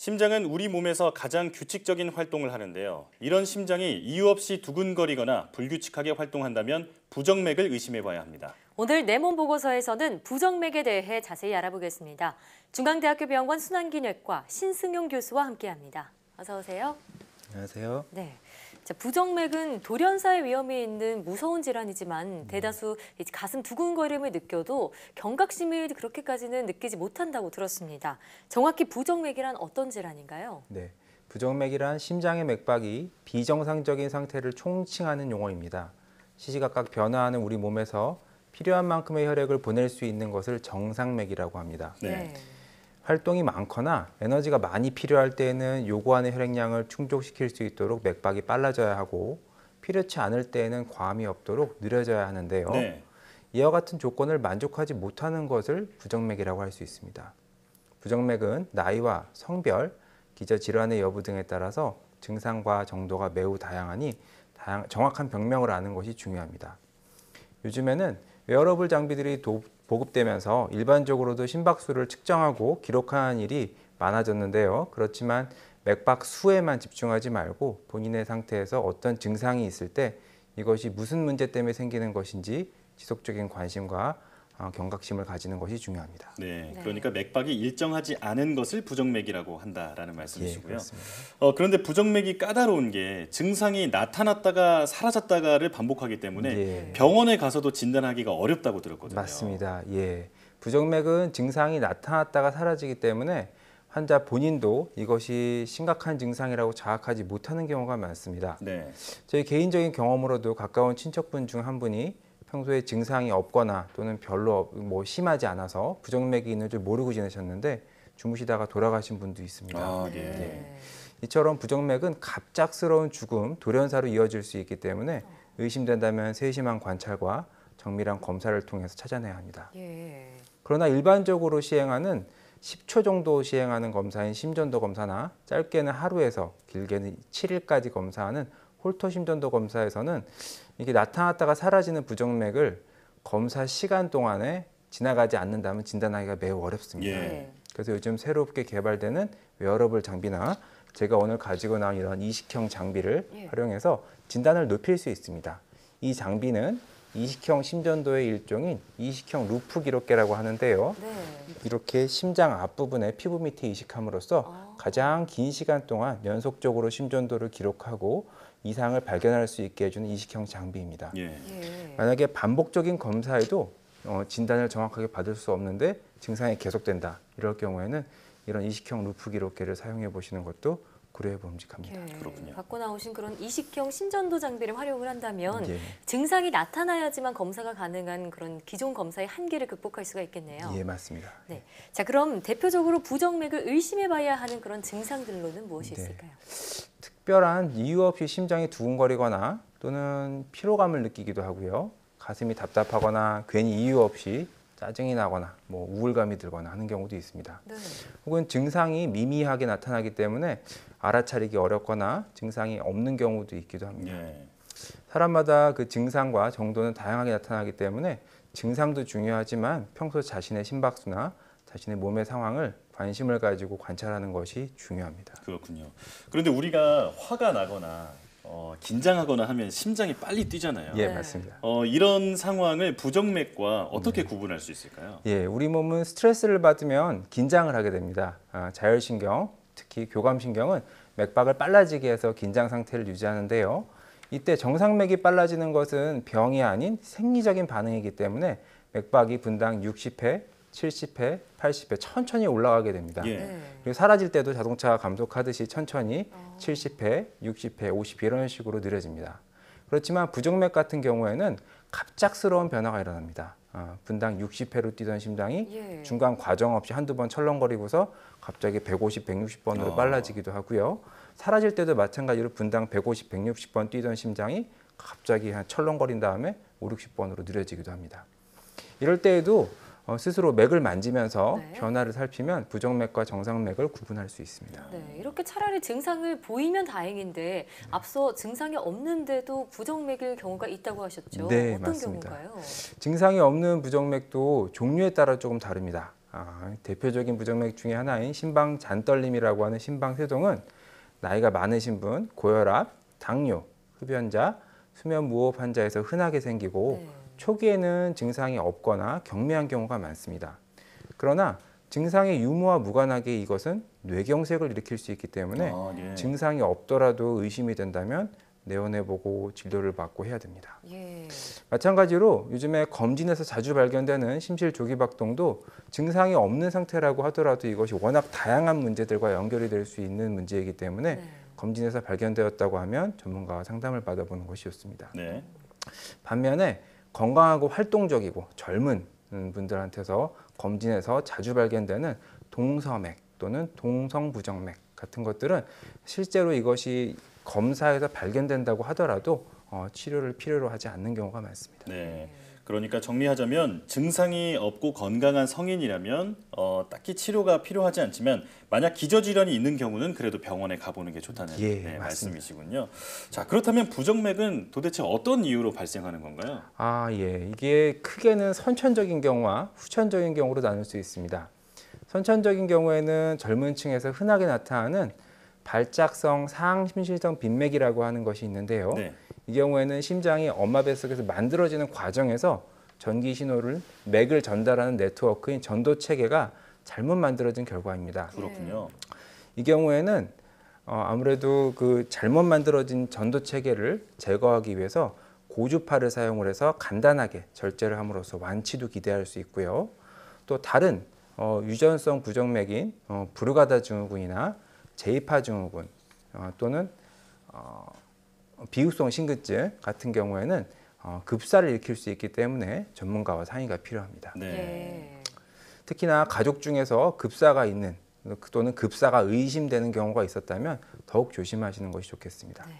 심장은 우리 몸에서 가장 규칙적인 활동을 하는데요. 이런 심장이 이유 없이 두근거리거나 불규칙하게 활동한다면 부정맥을 의심해봐야 합니다. 오늘 내 몸 보고서에서는 부정맥에 대해 자세히 알아보겠습니다. 중앙대학교 병원 순환기내과 신승용 교수와 함께합니다. 어서 오세요. 안녕하세요. 네. 자, 부정맥은 돌연사의 위험이 있는 무서운 질환이지만 음. 대다수 가슴 두근거림을 느껴도 경각심을 그렇게까지는 느끼지 못한다고 들었습니다. 정확히 부정맥이란 어떤 질환인가요? 네, 부정맥이란 심장의 맥박이 비정상적인 상태를 총칭하는 용어입니다. 시시각각 변화하는 우리 몸에서 필요한 만큼의 혈액을 보낼 수 있는 것을 정상맥이라고 합니다. 네. 네. 활동이 많거나 에너지가 많이 필요할 때에는 요구하는 혈액량을 충족시킬 수 있도록 맥박이 빨라져야 하고 필요치 않을 때에는 과함이 없도록 느려져야 하는데요. 네. 이와 같은 조건을 만족하지 못하는 것을 부정맥이라고 할 수 있습니다. 부정맥은 나이와 성별, 기저 질환의 여부 등에 따라서 증상과 정도가 매우 다양하니 다양, 정확한 병명을 아는 것이 중요합니다. 요즘에는 웨어러블 장비들이 도, 보급되면서 일반적으로도 심박수를 측정하고 기록하는 일이 많아졌는데요. 그렇지만 맥박 수에만 집중하지 말고 본인의 상태에서 어떤 증상이 있을 때 이것이 무슨 문제 때문에 생기는 것인지 지속적인 관심과 어, 경각심을 가지는 것이 중요합니다. 네, 네, 그러니까 맥박이 일정하지 않은 것을 부정맥이라고 한다라는 예, 말씀이시고요. 예, 어, 그런데 부정맥이 까다로운 게 증상이 나타났다가 사라졌다가를 반복하기 때문에 예. 병원에 가서도 진단하기가 어렵다고 들었거든요. 맞습니다. 예, 부정맥은 증상이 나타났다가 사라지기 때문에 환자 본인도 이것이 심각한 증상이라고 자학하지 못하는 경우가 많습니다. 네. 저희 개인적인 경험으로도 가까운 친척분 중 한 분이 평소에 증상이 없거나 또는 별로 뭐 심하지 않아서 부정맥이 있는 줄 모르고 지내셨는데 주무시다가 돌아가신 분도 있습니다. 아, 네. 네. 이처럼 부정맥은 갑작스러운 죽음, 돌연사로 이어질 수 있기 때문에 어. 의심된다면 세심한 관찰과 정밀한 검사를 통해서 찾아내야 합니다. 예. 그러나 일반적으로 시행하는 10초 정도 시행하는 검사인 심전도 검사나 짧게는 하루에서 길게는 7일까지 검사하는 홀터 심전도 검사에서는 이게 나타났다가 사라지는 부정맥을 검사 시간 동안에 지나가지 않는다면 진단하기가 매우 어렵습니다. 예. 그래서 요즘 새롭게 개발되는 웨어러블 장비나 제가 오늘 가지고 나온 이런 이식형 장비를 예. 활용해서 진단을 높일 수 있습니다. 이 장비는 이식형 심전도의 일종인 이식형 루프 기록계라고 하는데요. 네. 이렇게 심장 앞부분에 피부 밑에 이식함으로써 아. 가장 긴 시간 동안 연속적으로 심전도를 기록하고 이상을 발견할 수 있게 해주는 이식형 장비입니다. 예. 예. 만약에 반복적인 검사에도 어, 진단을 정확하게 받을 수 없는데 증상이 계속된다 이럴 경우에는 이런 이식형 루프 기록계를 사용해 보시는 것도 고려해 봄직합니다. 예, 네. 그렇군요. 받고 나오신 그런 이식형 신전도 장비를 활용을 한다면 예. 증상이 나타나야지만 검사가 가능한 그런 기존 검사의 한계를 극복할 수가 있겠네요. 예, 맞습니다. 네. 자, 그럼 대표적으로 부정맥을 의심해 봐야 하는 그런 증상들로는 무엇이 네. 있을까요? 특별한 이유 없이 심장이 두근거리거나 또는 피로감을 느끼기도 하고요. 가슴이 답답하거나 괜히 이유 없이 짜증이 나거나 뭐 우울감이 들거나 하는 경우도 있습니다. 네. 혹은 증상이 미미하게 나타나기 때문에 알아차리기 어렵거나 증상이 없는 경우도 있기도 합니다. 네. 사람마다 그 증상과 정도는 다양하게 나타나기 때문에 증상도 중요하지만 평소 자신의 심박수나 자신의 몸의 상황을 관심을 가지고 관찰하는 것이 중요합니다. 그렇군요. 그런데 우리가 화가 나거나 어, 긴장하거나 하면 심장이 빨리 뛰잖아요. 예, 네. 맞습니다. 어, 이런 상황을 부정맥과 어떻게 네. 구분할 수 있을까요? 예, 우리 몸은 스트레스를 받으면 긴장을 하게 됩니다. 아, 자율신경, 특히 교감신경은 맥박을 빨라지게 해서 긴장 상태를 유지하는데요. 이때 정상맥이 빨라지는 것은 병이 아닌 생리적인 반응이기 때문에 맥박이 분당 60회 70회, 80회 천천히 올라가게 됩니다. 예. 그리고 사라질 때도 자동차 감속하듯이 천천히 70회, 60회, 50회 이런 식으로 느려집니다. 그렇지만 부정맥 같은 경우에는 갑작스러운 변화가 일어납니다. 어, 분당 60회로 뛰던 심장이 예. 중간 과정 없이 한두 번 철렁거리고서 갑자기 150, 160번으로 어. 빨라지기도 하고요. 사라질 때도 마찬가지로 분당 150, 160번 뛰던 심장이 갑자기 한 철렁거린 다음에 5, 60번으로 느려지기도 합니다. 이럴 때에도 어, 스스로 맥을 만지면서 네. 변화를 살피면 부정맥과 정상맥을 구분할 수 있습니다. 네, 이렇게 차라리 증상을 보이면 다행인데 네. 앞서 증상이 없는데도 부정맥일 경우가 있다고 하셨죠. 네, 어떤 맞습니다. 경우가요? 증상이 없는 부정맥도 종류에 따라 조금 다릅니다. 아, 대표적인 부정맥 중에 하나인 심방 잔떨림이라고 하는 심방세동은 나이가 많으신 분, 고혈압, 당뇨, 흡연자, 수면 무호흡 환자에서 흔하게 생기고 네. 초기에는 증상이 없거나 경미한 경우가 많습니다. 그러나 증상의 유무와 무관하게 이것은 뇌경색을 일으킬 수 있기 때문에 아, 예. 증상이 없더라도 의심이 된다면 내원해보고 진료를 받고 해야 됩니다. 예. 마찬가지로 요즘에 검진에서 자주 발견되는 심실 조기박동도 증상이 없는 상태라고 하더라도 이것이 워낙 다양한 문제들과 연결이 될 수 있는 문제이기 때문에 네. 검진에서 발견되었다고 하면 전문가와 상담을 받아보는 것이 좋습니다. 네. 반면에 건강하고 활동적이고 젊은 음, 분들한테서 검진에서 자주 발견되는 동서맥 또는 동성부정맥 같은 것들은 실제로 이것이 검사에서 발견된다고 하더라도 어, 치료를 필요로 하지 않는 경우가 많습니다. 네. 그러니까 정리하자면 증상이 없고 건강한 성인이라면 어, 딱히 치료가 필요하지 않지만 만약 기저질환이 있는 경우는 그래도 병원에 가보는 게 좋다는 예, 네, 말씀이시군요. 자 그렇다면 부정맥은 도대체 어떤 이유로 발생하는 건가요? 아 예, 이게 크게는 선천적인 경우와 후천적인 경우로 나눌 수 있습니다. 선천적인 경우에는 젊은 층에서 흔하게 나타나는 발작성 상심실성 빈맥이라고 하는 것이 있는데요. 네. 이 경우에는 심장이 엄마 뱃속에서 만들어지는 과정에서 전기 신호를 맥을 전달하는 네트워크인 전도 체계가 잘못 만들어진 결과입니다. 그렇군요. 이 경우에는 어, 아무래도 그 잘못 만들어진 전도 체계를 제거하기 위해서 고주파를 사용을 해서 간단하게 절제를 함으로써 완치도 기대할 수 있고요. 또 다른 어, 유전성 부정맥인 어, 브루가다 증후군이나 제이파 증후군 어, 또는 어, 비후성 심근증 같은 경우에는 어, 급사를 일으킬 수 있기 때문에 전문가와 상의가 필요합니다. 네. 예. 특히나 가족 중에서 급사가 있는 또는 급사가 의심되는 경우가 있었다면 더욱 조심하시는 것이 좋겠습니다. 네.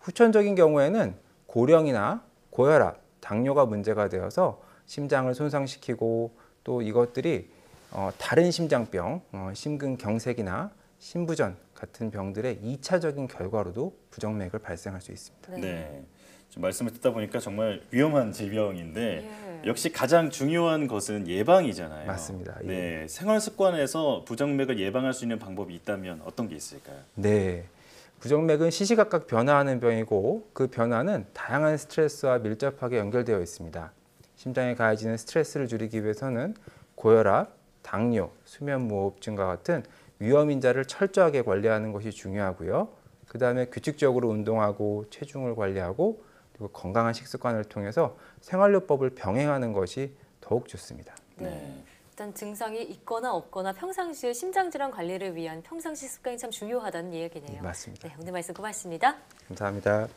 후천적인 경우에는 고령이나 고혈압, 당뇨가 문제가 되어서 심장을 손상시키고 또 이것들이 어, 다른 심장병, 어, 심근경색이나 신부전 같은 병들의 2차적인 결과로도 부정맥을 발생할 수 있습니다. 네. 네. 좀 말씀을 듣다 보니까 정말 위험한 질병인데 예. 역시 가장 중요한 것은 예방이잖아요. 맞습니다. 예. 네, 생활 습관에서 부정맥을 예방할 수 있는 방법이 있다면 어떤 게 있을까요? 네. 부정맥은 시시각각 변화하는 병이고 그 변화는 다양한 스트레스와 밀접하게 연결되어 있습니다. 심장에 가해지는 스트레스를 줄이기 위해서는 고혈압, 당뇨, 수면무호흡증과 같은 위험인자를 철저하게 관리하는 것이 중요하고요. 그 다음에 규칙적으로 운동하고 체중을 관리하고 그리고 건강한 식습관을 통해서 생활요법을 병행하는 것이 더욱 좋습니다. 네. 네. 일단 증상이 있거나 없거나 평상시에 심장질환 관리를 위한 평상시 습관이 참 중요하다는 이야기네요. 네, 맞습니다. 네, 오늘 말씀 고맙습니다. 감사합니다.